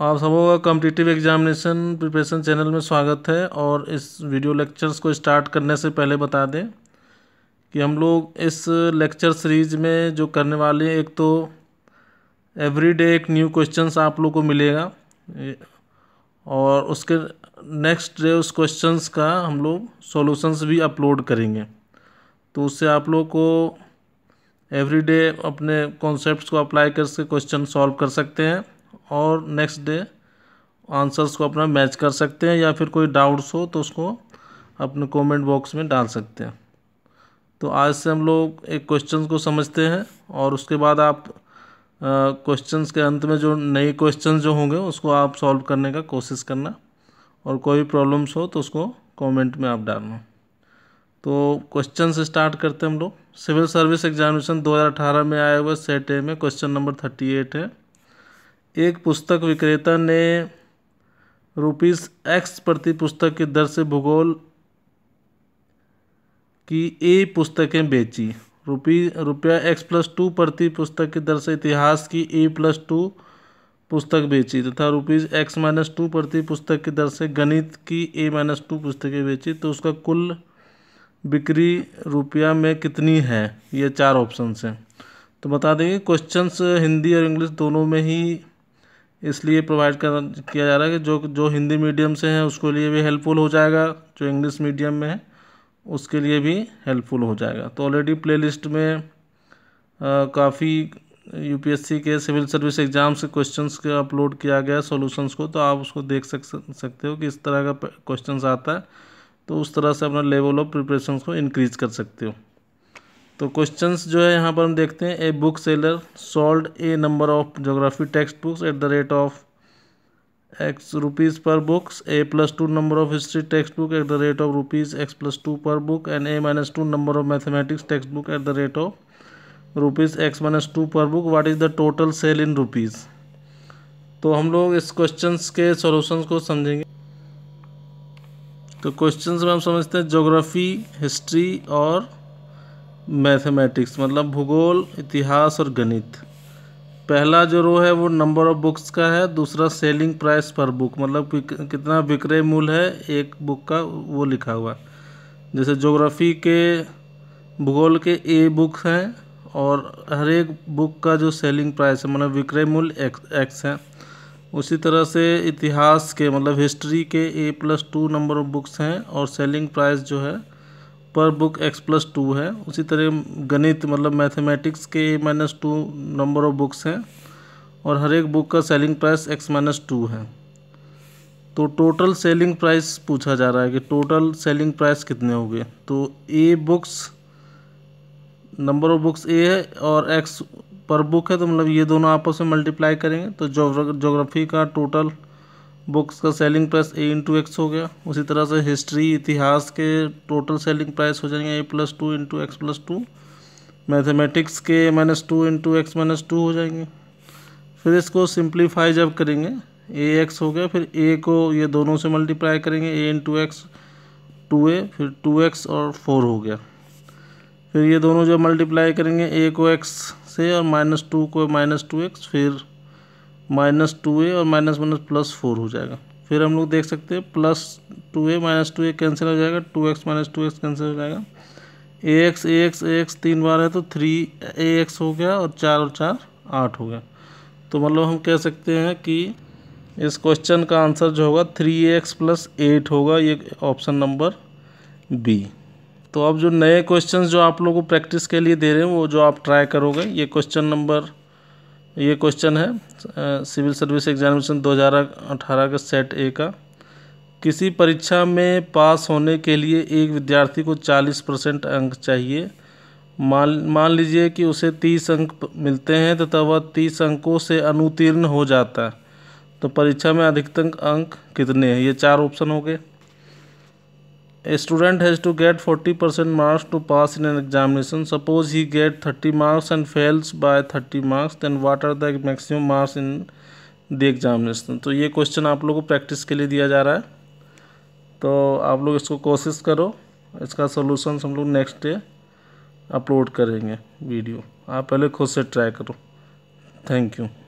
आप सबों का कम्पिटिटिव एग्जामिनेशन प्रिपरेशन चैनल में स्वागत है और इस वीडियो लेक्चर्स को स्टार्ट करने से पहले बता दें कि हम लोग इस लेक्चर सीरीज में जो करने वाले एक तो एवरी डे एक न्यू क्वेश्चंस आप लोग को मिलेगा और उसके नेक्स्ट डे उस क्वेश्चंस का हम लोग सॉल्यूशंस भी अपलोड करेंगे तो उससे आप लोग को एवरी डे अपने कॉन्सेप्ट को अप्लाई करके क्वेश्चन सॉल्व कर सकते हैं और नेक्स्ट डे आंसर्स को अपना मैच कर सकते हैं या फिर कोई डाउट्स हो तो उसको अपने कमेंट बॉक्स में डाल सकते हैं तो आज से हम लोग एक क्वेश्चन को समझते हैं और उसके बाद आप क्वेश्चंस के अंत में जो नए क्वेश्चन जो होंगे उसको आप सॉल्व करने का कोशिश करना और कोई प्रॉब्लम्स हो तो उसको कमेंट में आप डालना तो क्वेश्चन स्टार्ट करते हैं हम लोग सिविल सर्विस एग्जामिनेशन 2018 में आए हुए सेट ए में क्वेश्चन नंबर एट है एक पुस्तक विक्रेता ने रुपीस एक्स प्रति पुस्तक की दर से भूगोल की ए पुस्तकें बेची रुपी रुपया एक्स प्लस टू प्रति पुस्तक की दर से इतिहास की ए प्लस टू पुस्तक बेची तथा रुपीज़ एक्स माइनस टू प्रति पुस्तक की दर से गणित की ए माइनस टू पुस्तकें बेची तो उसका कुल बिक्री रुपया में कितनी है ये चार ऑप्शन हैं तो बता देंगे क्वेश्चंस हिंदी और इंग्लिश दोनों में ही इसलिए प्रोवाइड कर किया जा रहा है कि जो जो हिंदी मीडियम से हैं उसके लिए भी हेल्पफुल हो जाएगा जो इंग्लिश मीडियम में है उसके लिए भी हेल्पफुल हो जाएगा तो ऑलरेडी प्लेलिस्ट में काफ़ी यूपीएससी के सिविल सर्विस एग्ज़ाम से क्वेश्चंस के अपलोड किया गया सॉल्यूशंस को तो आप उसको देख सक सकते हो कि इस तरह का क्वेश्चन आता है तो उस तरह से अपना लेवल ऑफ प्रिपरेशन को इनक्रीज़ कर सकते हो तो क्वेश्चंस जो है यहाँ पर हम देखते हैं a book seller sold a number of geography text books at the rate of x rupees per books a plus two number of history text book at the rate of rupees x plus two per book and a minus two number of mathematics text book at the rate of rupees x minus two per book what is the total sale in rupees तो हम लोग इस question के solution को समझेंगे तो question में हम समझते हैं जोग्राफी हिस्ट्री और मैथमेटिक्स मतलब भूगोल इतिहास और गणित पहला जो रो है वो नंबर ऑफ बुक्स का है दूसरा सेलिंग प्राइस पर बुक मतलब कितना विक्रय मूल्य है एक बुक का वो लिखा हुआ जैसे ज्योग्राफी के भूगोल के ए बुक हैं और हर एक बुक का जो सेलिंग प्राइस है मतलब विक्रय मूल्य एक्स एक्स है उसी तरह से इतिहास के मतलब हिस्ट्री के a plus two number of books हैं और सेलिंग प्राइस जो है पर बुक एक्स प्लस टू है उसी तरह गणित मतलब मैथमेटिक्स के a minus two number of books हैं और हर एक बुक का selling price x minus two है तो टोटल सेलिंग प्राइस पूछा जा रहा है कि टोटल सेलिंग प्राइस कितने हो गए तो a books number of books a है और एक्स पर बुक है तो मतलब ये दोनों आपस में मल्टीप्लाई करेंगे तो जोग्राफी का टोटल बुक्स का selling price a into x हो गया उसी तरह से हिस्ट्री इतिहास के टोटल सेलिंग प्राइस हो जाएंगे a plus two into x plus two mathematics के minus two into x minus two हो जाएंगे फिर इसको सिंप्लीफाई जब करेंगे ए एक्स हो गया फिर ए को ये दोनों से मल्टीप्लाई करेंगे a into x two a फिर टू एक्स और फोर हो गया फिर ये दोनों जब मल्टीप्लाई करेंगे ए को एक्स से और माइनस टू को माइनस टू एक्स फिर माइनस टू ए और माइनस माइनस प्लस फोर हो जाएगा फिर हम लोग देख सकते हैं plus two a minus two a cancel हो जाएगा two x minus two x cancel हो जाएगा a x a x a x तीन बार है तो थ्री ए एक्स हो गया और चार और चार आठ हो गया तो मतलब हम कह सकते हैं कि इस क्वेश्चन का आंसर जो होगा थ्री एक्स प्लस एट होगा ये ऑप्शन नंबर बी तो अब जो नए क्वेश्चन जो आप लोगों को प्रैक्टिस के लिए दे रहे हैं वो जो आप ट्राई करोगे ये क्वेश्चन नंबर ये क्वेश्चन है सिविल सर्विस एग्जामिनेशन 2018 के सेट ए का किसी परीक्षा में पास होने के लिए एक विद्यार्थी को 40 परसेंट अंक चाहिए मान मान लीजिए कि उसे 30 अंक मिलते हैं तथा तो वह 30 अंकों से अनुतीर्ण हो जाता है तो परीक्षा में अधिकतम अंक कितने हैं ये चार ऑप्शन हो गए a student has to get 40% marks to pass in an examination suppose he get 30 marks and fails by 30 marks then what are the maximum marks in the examination तो ये क्वेश्चन आप लोगों को प्रैक्टिस के लिए दिया जा रहा है तो आप लोग इसको कोशिश करो इसका सोल्यूशन हम लोग नेक्स्ट डे अपलोड करेंगे वीडियो आप पहले खुद से ट्राई करो थैंक यू